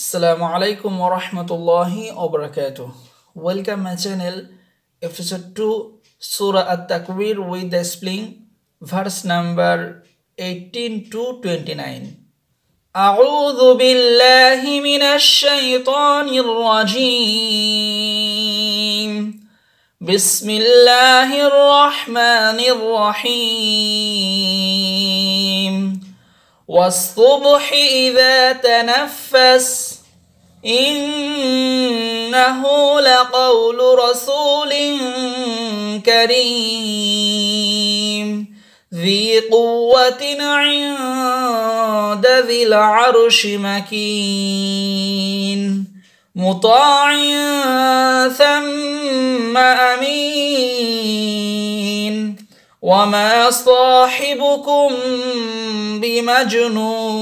আসসালামু আলাইকুম ওরহমতুল্লাহি ওবরাকাত welcome my channel episode two সুরা আত তাকবির with the spelling verse number eighteen to twenty nine أعوذ بالله من الشيطان الرجيم بسم الله الرحمن الرحيم والصبح إذا تنفس إنه لقول رسول كريم ذي قوة عند ذي العرش مكين مطاع ثم أمين وما صاحبكم بمجنون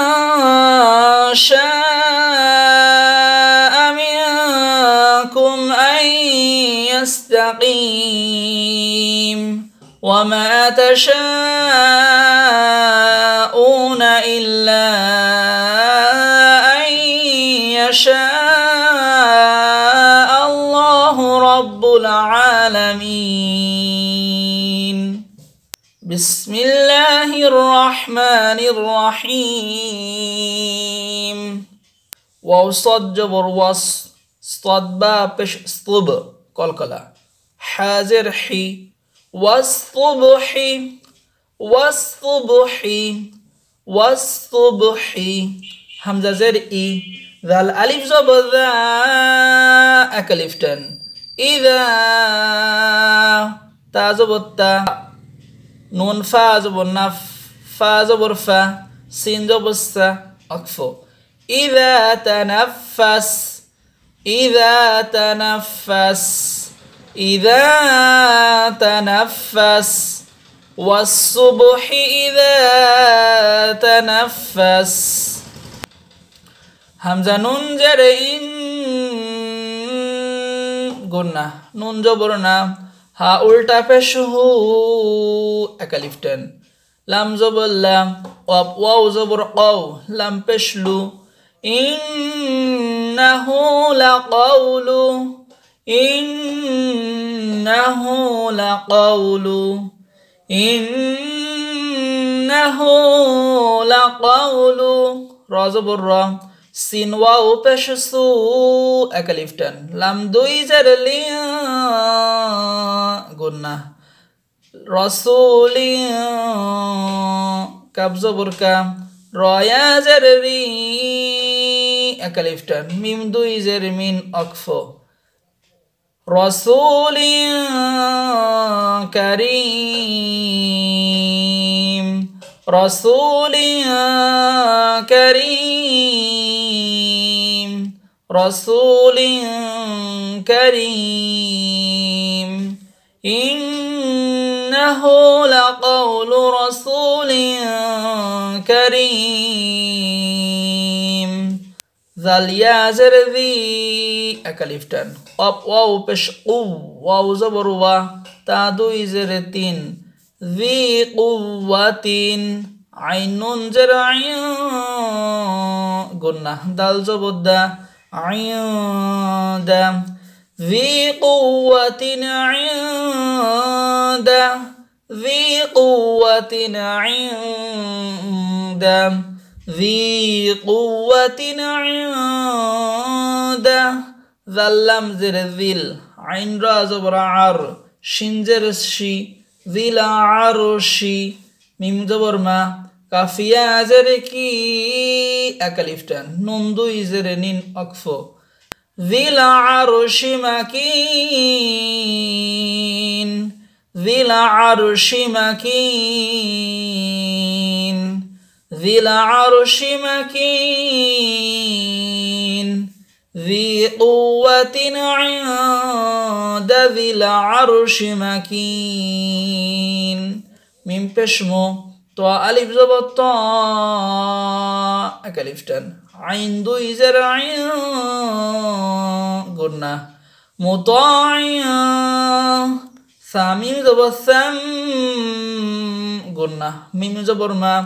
تشاءون إلا أن يشاء الله رب العالمين بسم الله الرحمن الرحيم وصدبر صد جبر وص صد با حاضر حي والصبح والصبح والصبح همزة زر إي ذا الألف زبر ذا أكلفتن إذا تا زبر تا نون فا زبر نف فا زبر فا سين زبر سا أكفو إذا تنفس إذا تنفس إذا تنفس والصبح إذا تنفس همزة نون جرين قلنا نون جبرنا ها أولتا فشهو أكاليفتن لام زبر لام واب واو زبر قو لام فشلو إنه لقول إن إنه لقول إنه لقول رازب الرا سين واو بش سو أكليفتن لم دوي زرلين قلنا رسول كبز بركة رايا زرري أكليفتن ميم دوي زر مين أكفو رسول كريم رسول كريم رسول كريم إنه لقول رسول كريم ذليازر ذي أكليفتن أب واو بش قو واو زبر وا تادو زرتين ذي قوة عين زر عين قلنا دال زبدا عند ذي قوة عند ذي قوة عند ذي قوة عنده ذلم زر ذل عين را زبر عر شين زر شي ذل عرشي মিম জবর মা কাফিয়া জেরে কি একালিফটা নুন দুই জেরে নিন অকফ ذل عرش مكين ذل عرش مكين ذي العرش مكين ذي قوة عند ذي العرش مكين من بشمو طا ألف زبط طا أكاليفتن عين دوي زرعين قلنا مطاع ثامين زبط ثم قلنا ميم زبر ما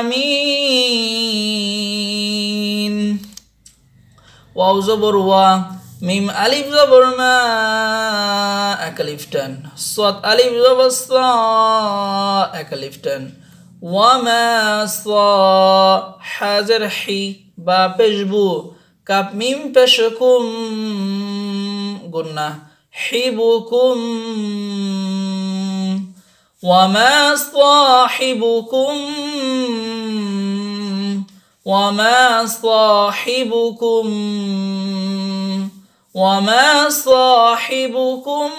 أمين واو زبر وا ميم ألف زبر ما أكلفتن صوت ألف زبر صا أكلفتن وما صا حاضر حي با بجبو كاب ميم بشكم قلنا حبكم وما صاحبكم وما صاحبكم وما صاحبكم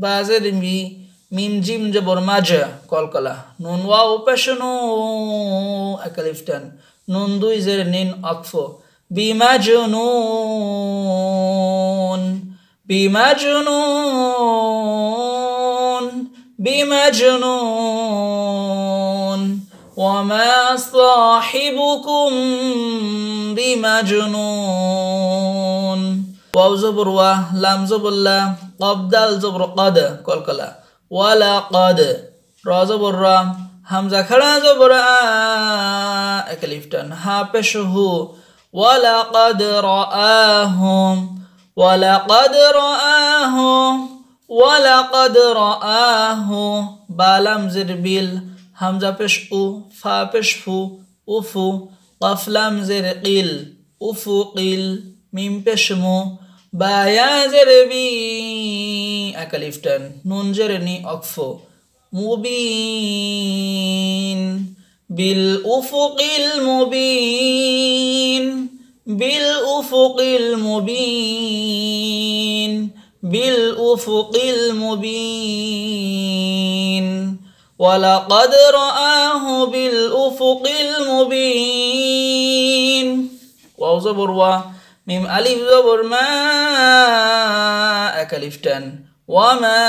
بازر مي ميم جيم جبر ماجا كل كلا نون واو بشنو أكلفتن نون دوي زر نين أطفو بمجنون بمجنون بمجنون وما صاحبكم بمجنون واو زبر و لام زبر لا قبدل زبر قد كل كلا ولا قد را زبر را همزة خلا زبر اكليفتن ها پشهو ولا قد رآهم ولا قد رآهم ولقد رآه بالام زربيل همزة پش أو فا پش فو أفو قف زرقيل أفو قيل ميم بشمو بايا زربي اكاليفتن نون جرني أكفو مبين بالأفق المبين بالأفق المبين بالأفق المبين ولقد رآه بالأفق المبين واو زبر و ميم ألف زبر ما أكلفتن وما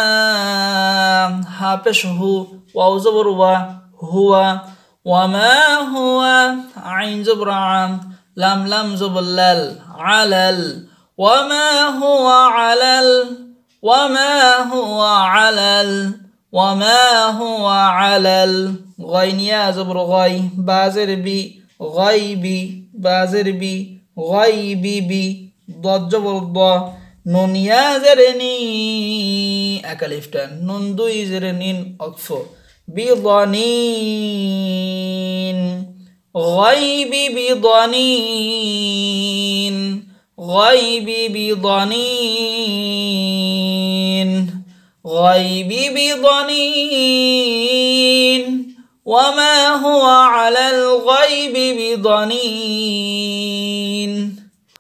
هابشه واو زبر و هو وما هو عين زبر عام لم لم زبر لل علل وما هو على ال وما هو على ال وما هو على ال غي نياز غي بازر بي غيبي بازر بي غي بي ضد جبر ضا نون يا زرني أكلفتن نون دوي أكفو بضنين غيبي بضنين غيب بضنين غيب بضنين وما هو على الغيب بضنين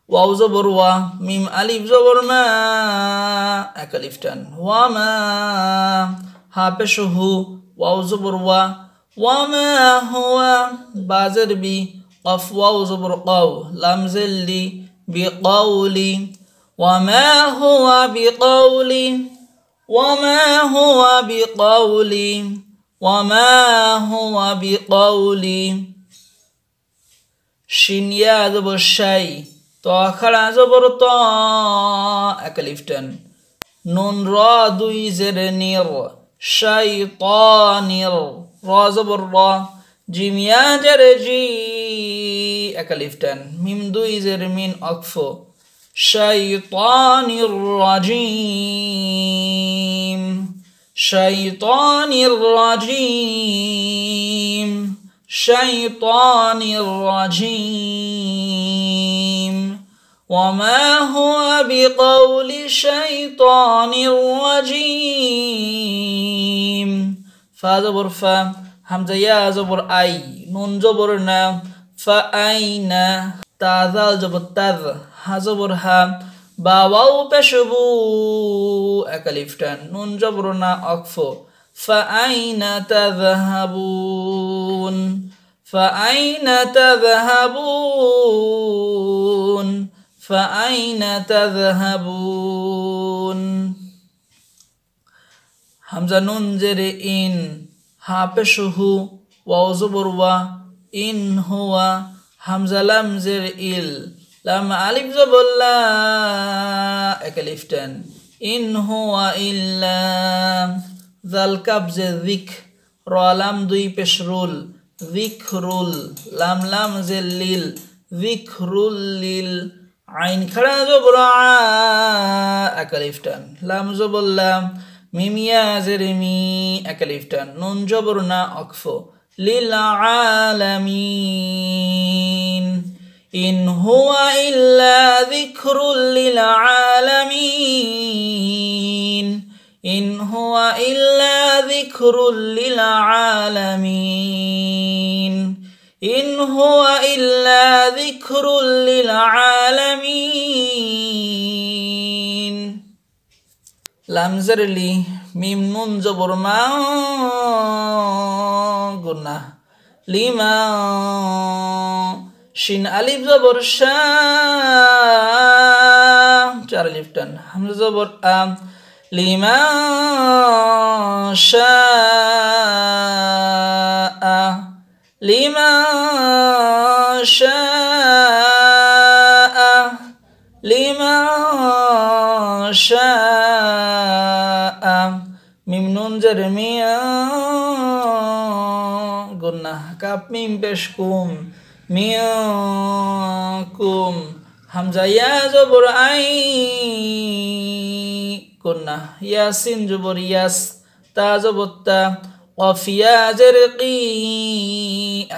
واو زبر و ميم ألف زبر ما تن وما هابشه واو زبر و وما هو بازر بي قف واو زبر قو لمزلي بقول وما هو بقول وما هو بقول وما هو بقول شين يا يذب الشيء تأخر زبر طاء كليفتن نون را دوي زر نير شيطانر را زبر را جيم يا جرجي أكاليف تان ميم دوي زر مين أطفو شيطان الرجيم شيطان الرجيم شيطان الرجيم وما هو بقول شيطان الرجيم فا برفا همزة يا زبر أي نون زبر نام فأين جب الجبر تاذ ها باواو بشبو أكاليفتان نون جبرنا أكفو فأين تذهبون فأين تذهبون فأين تذهبون حمزة نون جرئين ها بشهو واو زبر ইন হুয়া হামজা লাম জের ইল লাম আলিফ জবল্লা একালিফ টেন ইন হুয়া ইল্লা জাল কাবজে জিক র লাম দুই পেশরুল জিখরুল লাম লাম জে লিল জিখরুল লিল আইন খাড়া জবর একালিফ টেন লাম জবল্লাম মিমিয়া জেরিমি মি একালিফ টেন নুন জবর না অকফো للعالمين إن هو إلا ذكر للعالمين إن هو إلا ذكر للعالمين إن هو إلا ذكر للعالمين لامزر لي মিম নুন জবর মা লিমা শিন আলিফ জবর চার আলিফ টান হামজা জবর আম লিমা শা লিমা শা লিমা শা গুন্নাহ কাপ মিম পেশ কুম মিয়কুম হামজা ইয়া জবর আই গুন্নাহ ইয়াসিন জবর ইয়াস তা জবর তা জের কি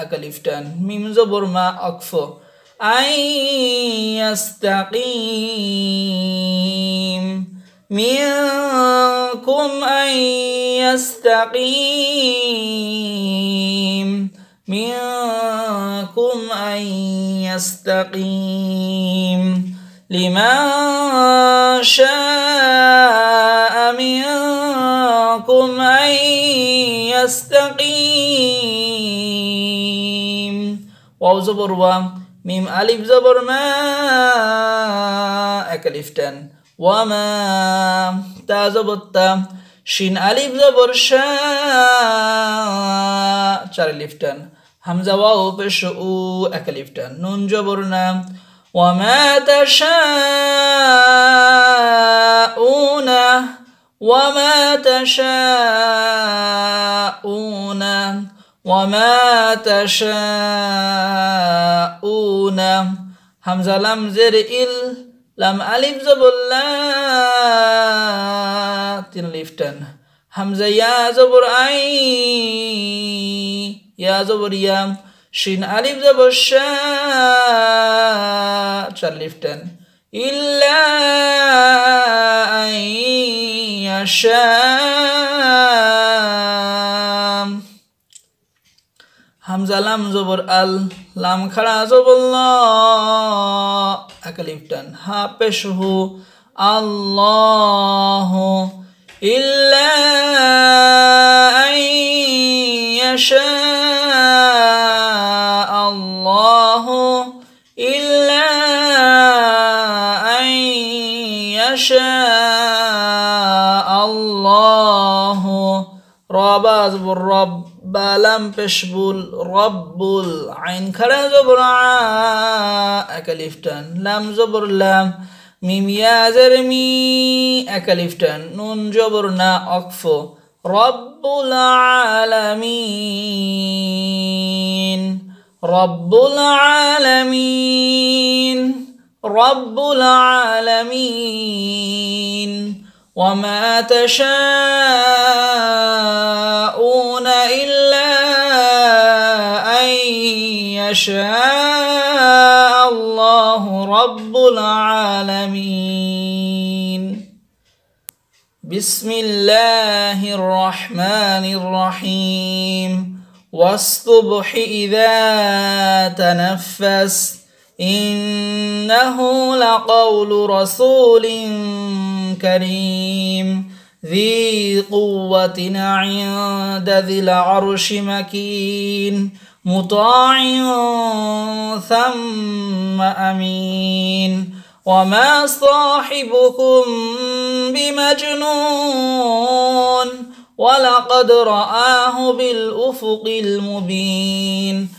আকালিফটান মিম জবর মা অকফ আই ইয়াস্তাকিম منكم أن يستقيم منكم أن يستقيم لمن شاء منكم أن يستقيم واو زبر و ميم ألف زبر ما أكلفتن وما تازب شين ألف زبر شاء چار لفتن همزة واو بشؤو اك لفتن نون جبرنا وما تشاءون وما تشاءون وما تشاءون همزة لم زر إل লাম আলিফ জবল্লা তিন লিফ টান হামজা ইয়া জবর আই ইয়া জবর ইয়াম শিন আলিফ জবর চার লিফ টান ইল্লা হামজা লাম জবর আল লাম খাড়া জবর أكلم تن هابشه الله إلا أن يشاء الله إلا أن يشاء الله رب رب بالام بشبول ربول عين كرا زبر ع أكلفتن لام زبر لام ميم يا زرمي أكلفتن نون نا أقفو رب العالمين رب العالمين رب العالمين وما تشاءون إلا أن يشاء الله رب العالمين بسم الله الرحمن الرحيم والصبح إذا تنفست إنه لقول رسول كريم ذي قوة عند ذي العرش مكين مطاع ثم أمين وما صاحبكم بمجنون ولقد رآه بالأفق المبين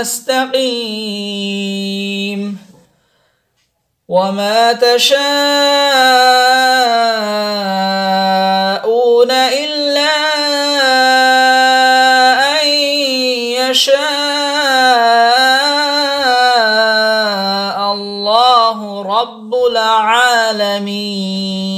يستقيم وما تشاءون إلا أن يشاء الله رب العالمين